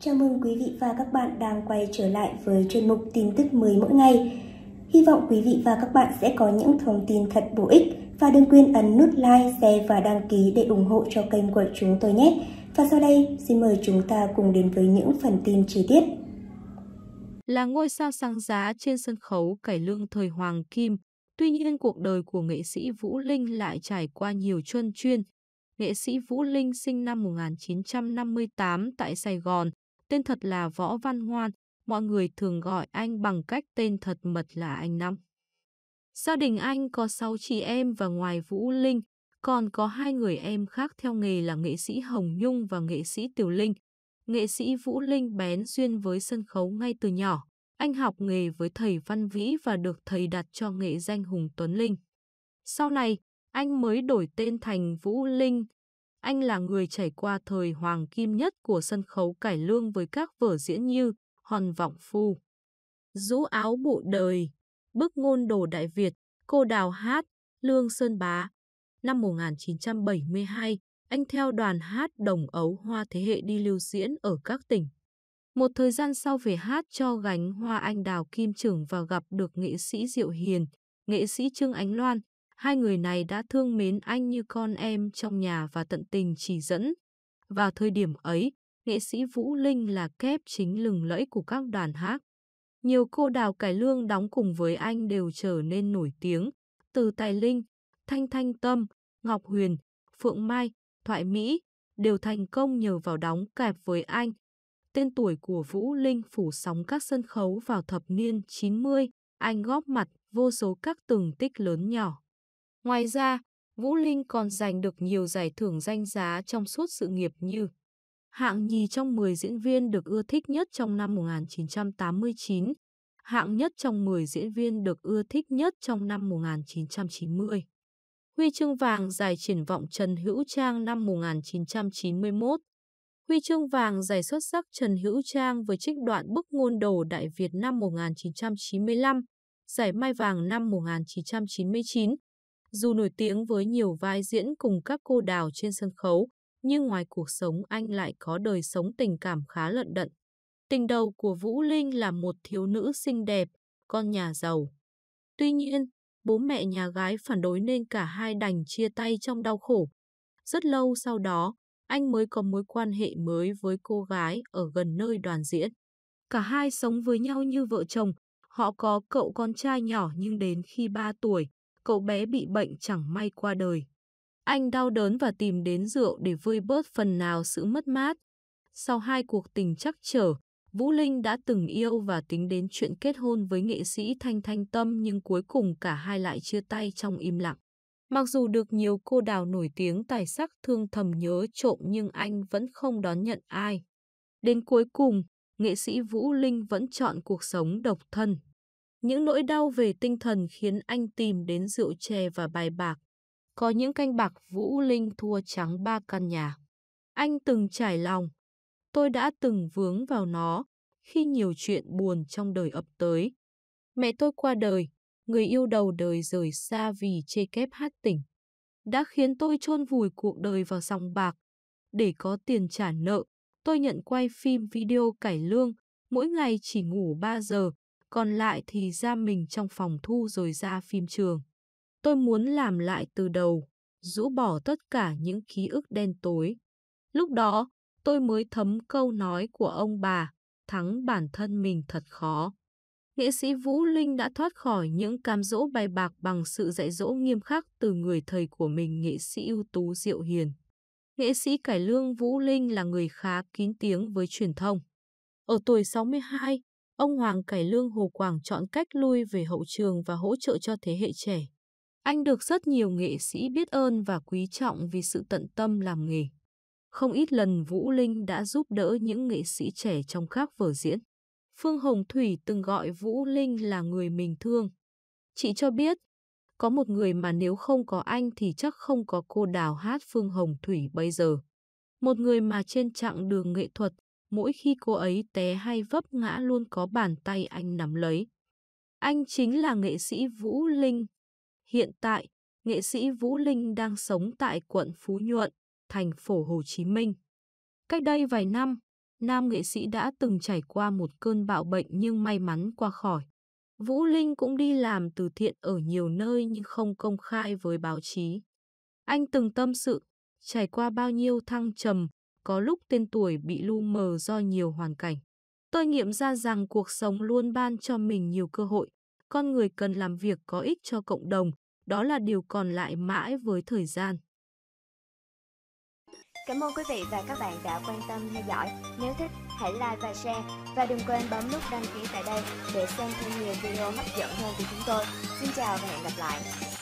Chào mừng quý vị và các bạn đang quay trở lại với chuyên mục tin tức mới mỗi ngày. Hy vọng quý vị và các bạn sẽ có những thông tin thật bổ ích và đừng quên ấn nút like, share và đăng ký để ủng hộ cho kênh của chúng tôi nhé. Và sau đây, xin mời chúng ta cùng đến với những phần tin chi tiết. Là ngôi sao sáng giá trên sân khấu cải lương thời Hoàng Kim, tuy nhiên cuộc đời của nghệ sĩ Vũ Linh lại trải qua nhiều chuân chuyên. Nghệ sĩ Vũ Linh sinh năm 1958 tại Sài Gòn, Tên thật là Võ Văn Hoan, mọi người thường gọi anh bằng cách tên thật mật là anh Năm. Gia đình anh có 6 chị em và ngoài Vũ Linh, còn có hai người em khác theo nghề là nghệ sĩ Hồng Nhung và nghệ sĩ Tiểu Linh. Nghệ sĩ Vũ Linh bén duyên với sân khấu ngay từ nhỏ. Anh học nghề với thầy Văn Vĩ và được thầy đặt cho nghệ danh Hùng Tuấn Linh. Sau này, anh mới đổi tên thành Vũ Linh, anh là người trải qua thời hoàng kim nhất của sân khấu cải lương với các vở diễn như Hòn Vọng Phu, Rũ Áo Bụ Đời, Bức Ngôn Đồ Đại Việt, Cô Đào Hát, Lương Sơn Bá. Năm 1972, anh theo đoàn hát đồng ấu hoa thế hệ đi lưu diễn ở các tỉnh. Một thời gian sau về hát cho gánh hoa anh đào Kim Trường và gặp được nghệ sĩ Diệu Hiền, nghệ sĩ Trương Ánh Loan, Hai người này đã thương mến anh như con em trong nhà và tận tình chỉ dẫn. Vào thời điểm ấy, nghệ sĩ Vũ Linh là kép chính lừng lẫy của các đoàn hát. Nhiều cô đào cải lương đóng cùng với anh đều trở nên nổi tiếng, từ Tài Linh, Thanh Thanh Tâm, Ngọc Huyền, Phượng Mai, Thoại Mỹ, đều thành công nhờ vào đóng kẹp với anh. Tên tuổi của Vũ Linh phủ sóng các sân khấu vào thập niên 90, anh góp mặt vô số các từng tích lớn nhỏ. Ngoài ra, Vũ Linh còn giành được nhiều giải thưởng danh giá trong suốt sự nghiệp như hạng nhì trong 10 diễn viên được ưa thích nhất trong năm 1989, hạng nhất trong 10 diễn viên được ưa thích nhất trong năm 1990. Huy chương vàng giải triển vọng Trần Hữu Trang năm 1991. Huy chương vàng giải xuất sắc Trần Hữu Trang với trích đoạn bức ngôn đồ Đại Việt năm 1995, giải Mai vàng năm 1999, dù nổi tiếng với nhiều vai diễn cùng các cô đào trên sân khấu, nhưng ngoài cuộc sống anh lại có đời sống tình cảm khá lận đận. Tình đầu của Vũ Linh là một thiếu nữ xinh đẹp, con nhà giàu. Tuy nhiên, bố mẹ nhà gái phản đối nên cả hai đành chia tay trong đau khổ. Rất lâu sau đó, anh mới có mối quan hệ mới với cô gái ở gần nơi đoàn diễn. Cả hai sống với nhau như vợ chồng, họ có cậu con trai nhỏ nhưng đến khi 3 tuổi, cậu bé bị bệnh chẳng may qua đời. Anh đau đớn và tìm đến rượu để vơi bớt phần nào sự mất mát. Sau hai cuộc tình chắc trở, Vũ Linh đã từng yêu và tính đến chuyện kết hôn với nghệ sĩ Thanh Thanh Tâm nhưng cuối cùng cả hai lại chia tay trong im lặng. Mặc dù được nhiều cô đào nổi tiếng tài sắc thương thầm nhớ trộm nhưng anh vẫn không đón nhận ai. Đến cuối cùng, nghệ sĩ Vũ Linh vẫn chọn cuộc sống độc thân. Những nỗi đau về tinh thần khiến anh tìm đến rượu chè và bài bạc. Có những canh bạc Vũ Linh thua trắng ba căn nhà. Anh từng trải lòng. Tôi đã từng vướng vào nó khi nhiều chuyện buồn trong đời ập tới. Mẹ tôi qua đời, người yêu đầu đời rời xa vì chê kép hát tỉnh. Đã khiến tôi chôn vùi cuộc đời vào sòng bạc. Để có tiền trả nợ, tôi nhận quay phim video cải lương, mỗi ngày chỉ ngủ 3 giờ, còn lại thì ra mình trong phòng thu rồi ra phim trường. Tôi muốn làm lại từ đầu, rũ bỏ tất cả những ký ức đen tối. Lúc đó, tôi mới thấm câu nói của ông bà, thắng bản thân mình thật khó. Nghệ sĩ Vũ Linh đã thoát khỏi những cam dỗ bài bạc bằng sự dạy dỗ nghiêm khắc từ người thầy của mình nghệ sĩ ưu tú Diệu Hiền. Nghệ sĩ cải lương Vũ Linh là người khá kín tiếng với truyền thông. Ở tuổi 62, ông Hoàng Cải Lương Hồ Quảng chọn cách lui về hậu trường và hỗ trợ cho thế hệ trẻ. Anh được rất nhiều nghệ sĩ biết ơn và quý trọng vì sự tận tâm làm nghề. Không ít lần Vũ Linh đã giúp đỡ những nghệ sĩ trẻ trong các vở diễn. Phương Hồng Thủy từng gọi Vũ Linh là người mình thương. Chị cho biết, có một người mà nếu không có anh thì chắc không có cô đào hát Phương Hồng Thủy bây giờ. Một người mà trên chặng đường nghệ thuật, mỗi khi cô ấy té hay vấp ngã luôn có bàn tay anh nắm lấy. Anh chính là nghệ sĩ Vũ Linh. Hiện tại, nghệ sĩ Vũ Linh đang sống tại quận Phú Nhuận, thành phố Hồ Chí Minh. Cách đây vài năm, nam nghệ sĩ đã từng trải qua một cơn bạo bệnh nhưng may mắn qua khỏi. Vũ Linh cũng đi làm từ thiện ở nhiều nơi nhưng không công khai với báo chí. Anh từng tâm sự, trải qua bao nhiêu thăng trầm, có lúc tên tuổi bị lu mờ do nhiều hoàn cảnh. Tôi nghiệm ra rằng cuộc sống luôn ban cho mình nhiều cơ hội, con người cần làm việc có ích cho cộng đồng, đó là điều còn lại mãi với thời gian. Cảm ơn quý vị và các bạn đã quan tâm theo dõi. Nếu thích, hãy like và share. Và đừng quên bấm nút đăng ký tại đây để xem thêm nhiều video hấp dẫn hơn của chúng tôi. Xin chào và hẹn gặp lại.